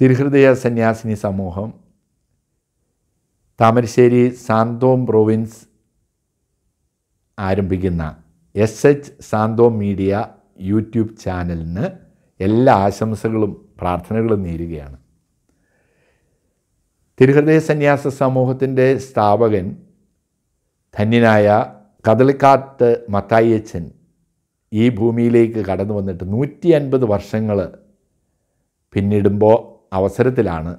തിരുഹൃദയ സന്യാസിനി സമൂഹം താമരശ്ശേരി സാന്തോം പ്രൊവിൻസ് ആരംഭിക്കുന്ന S H Santhome media YouTube ചാനലിന് എല്ലാ ആശംസകളും പ്രാർത്ഥനകളും നേരുകയാണ് തിരുഹൃദയ സന്യാസ സമൂഹത്തിൻ്റെ സ്ഥാപകൻ ധന്യനായ കദളിക്കാട്ട് മത്തായിയച്ചൻ ഈ ഭൂമിയിലേക്ക് കടന്നു വന്നിട്ട് നൂറ്റി അൻപത് വർഷങ്ങൾ പിന്നിടുമ്പോൾ അവസരത്തിലാണ്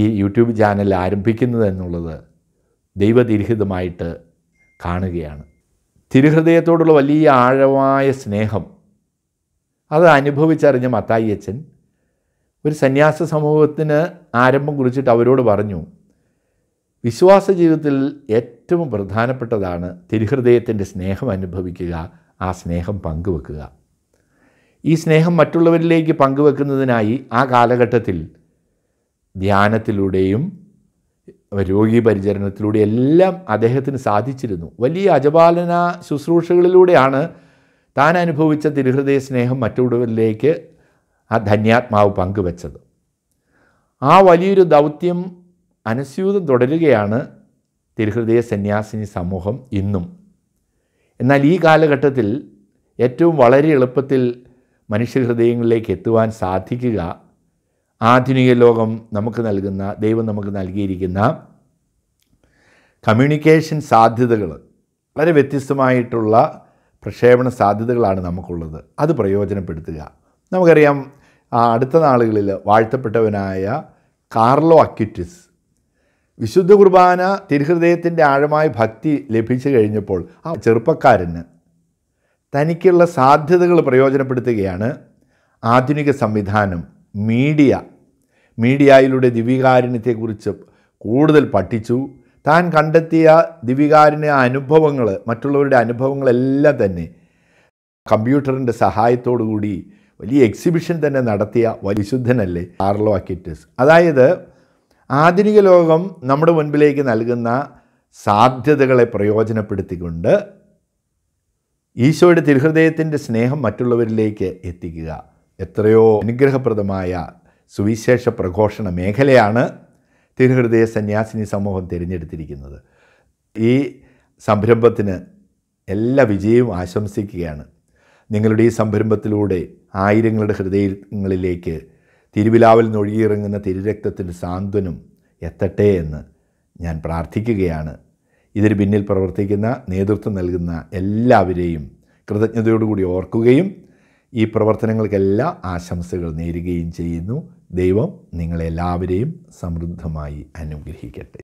ഈ യൂട്യൂബ് ചാനൽ ആരംഭിക്കുന്നത് എന്നുള്ളത് ദൈവതിരിഹിതമായിട്ട് കാണുകയാണ് തിരുഹൃദയത്തോടുള്ള വലിയ ആഴമായ സ്നേഹം അത് അനുഭവിച്ചറിഞ്ഞ മത്തായി അച്ഛൻ ഒരു സന്യാസ സമൂഹത്തിന് ആരംഭം കുറിച്ചിട്ട് അവരോട് പറഞ്ഞു വിശ്വാസ ജീവിതത്തിൽ ഏറ്റവും പ്രധാനപ്പെട്ടതാണ് തിരുഹൃദയത്തിൻ്റെ സ്നേഹം അനുഭവിക്കുക ആ സ്നേഹം പങ്കുവെക്കുക ഈ സ്നേഹം മറ്റുള്ളവരിലേക്ക് പങ്കുവെക്കുന്നതിനായി ആ കാലഘട്ടത്തിൽ ധ്യാനത്തിലൂടെയും രോഗി പരിചരണത്തിലൂടെ എല്ലാം അദ്ദേഹത്തിന് സാധിച്ചിരുന്നു വലിയ അജപാലന ശുശ്രൂഷകളിലൂടെയാണ് താൻ അനുഭവിച്ച തിരുഹൃദയ സ്നേഹം മറ്റുള്ളവരിലേക്ക് ആ ധന്യാത്മാവ് പങ്കുവച്ചത് ആ വലിയൊരു ദൗത്യം അനുസ്യൂതം തുടരുകയാണ് തിരുഹൃദയ സന്യാസിനി സമൂഹം ഇന്നും എന്നാൽ ഈ കാലഘട്ടത്തിൽ ഏറ്റവും വളരെ എളുപ്പത്തിൽ മനുഷ്യഹൃദയങ്ങളിലേക്ക് എത്തുവാൻ സാധിക്കുക ആധുനിക ലോകം നമുക്ക് നൽകുന്ന ദൈവം നമുക്ക് നൽകിയിരിക്കുന്ന കമ്മ്യൂണിക്കേഷൻ സാധ്യതകൾ വളരെ വ്യത്യസ്തമായിട്ടുള്ള പ്രക്ഷേപണ സാധ്യതകളാണ് നമുക്കുള്ളത് അത് പ്രയോജനപ്പെടുത്തുക നമുക്കറിയാം അടുത്ത നാളുകളിൽ വാഴ്ത്തപ്പെട്ടവനായ കാർലോ അക്യുറ്റിസ് വിശുദ്ധ കുർബാന തിരുഹൃദയത്തിൻ്റെ ആഴമായ ഭക്തി ലഭിച്ചു കഴിഞ്ഞപ്പോൾ ആ ചെറുപ്പക്കാരന് തനിക്കുള്ള സാധ്യതകൾ പ്രയോജനപ്പെടുത്തുകയാണ് ആധുനിക സംവിധാനം മീഡിയ മീഡിയയിലൂടെ ദിവികാരുണ്യത്തെക്കുറിച്ച് കൂടുതൽ പഠിച്ചു താൻ കണ്ടെത്തിയ ദിവികാരുണ്യ അനുഭവങ്ങൾ മറ്റുള്ളവരുടെ അനുഭവങ്ങളെല്ലാം തന്നെ കമ്പ്യൂട്ടറിൻ്റെ കൂടി വലിയ എക്സിബിഷൻ തന്നെ നടത്തിയ വിശുദ്ധനല്ലേ ആർലോ അക്കിറ്റസ് അതായത് ആധുനിക ലോകം നമ്മുടെ മുൻപിലേക്ക് നൽകുന്ന സാധ്യതകളെ പ്രയോജനപ്പെടുത്തിക്കൊണ്ട് ഈശോയുടെ തിരുഹൃദയത്തിൻ്റെ സ്നേഹം മറ്റുള്ളവരിലേക്ക് എത്തിക്കുക എത്രയോ അനുഗ്രഹപ്രദമായ സുവിശേഷ പ്രഘോഷണ മേഖലയാണ് തിരുഹൃദയ സന്യാസിനി സമൂഹം തിരഞ്ഞെടുത്തിരിക്കുന്നത് ഈ സംരംഭത്തിന് എല്ലാ വിജയവും ആശംസിക്കുകയാണ് നിങ്ങളുടെ ഈ സംരംഭത്തിലൂടെ ആയിരങ്ങളുടെ ഹൃദയങ്ങളിലേക്ക് തിരുവിലാവിൽ നിന്ന് ഒഴുകിയിറങ്ങുന്ന തിരുരക്തത്തിൻ്റെ സാന്ത്വനം എത്തട്ടെ എന്ന് ഞാൻ പ്രാർത്ഥിക്കുകയാണ് ഇതിന് പിന്നിൽ പ്രവർത്തിക്കുന്ന നേതൃത്വം നൽകുന്ന എല്ലാവരെയും കൃതജ്ഞതയോടുകൂടി ഓർക്കുകയും ഈ പ്രവർത്തനങ്ങൾക്കെല്ലാം ആശംസകൾ നേരുകയും ചെയ്യുന്നു ദൈവം നിങ്ങളെല്ലാവരെയും സമൃദ്ധമായി അനുഗ്രഹിക്കട്ടെ